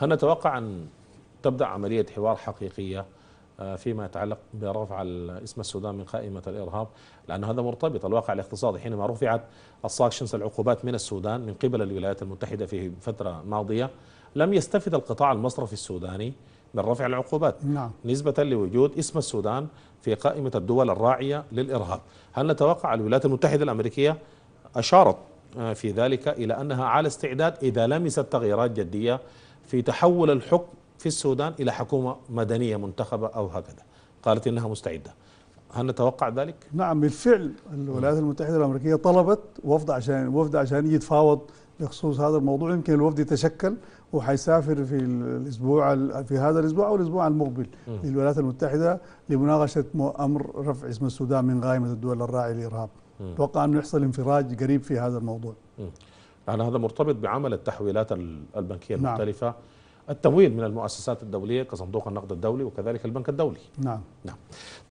هل نتوقع أن تبدأ عملية حوار حقيقية آه، فيما يتعلق برفع اسم السودان من قائمة الإرهاب لأن هذا مرتبط الواقع الاقتصادي حينما رفعت الساكشنز العقوبات من السودان من قبل الولايات المتحدة في فترة ماضية لم يستفد القطاع المصرفي السوداني من رفع العقوبات نعم. نسبة لوجود اسم السودان في قائمة الدول الراعية للإرهاب هل نتوقع الولايات المتحدة الأمريكية أشارت آه، في ذلك إلى أنها على استعداد إذا لمست تغييرات جدية في تحول الحكم في السودان إلى حكومة مدنية منتخبة أو هكذا قالت إنها مستعدة هل نتوقع ذلك؟ نعم بالفعل الولايات المتحدة الأمريكية طلبت وفد عشان وفد عشان يتفاوض بخصوص هذا الموضوع يمكن الوفد يتشكل وحيسافر في الاسبوع في هذا الاسبوع او الاسبوع المقبل م. للولايات المتحده لمناقشه امر رفع اسم السودان من قائمه الدول الراعيه للارهاب. اتوقع انه يحصل انفراج قريب في هذا الموضوع. م. يعني هذا مرتبط بعمل التحويلات البنكية نعم. المختلفة نعم. التمويل من المؤسسات الدولية كصندوق النقد الدولي وكذلك البنك الدولي نعم نعم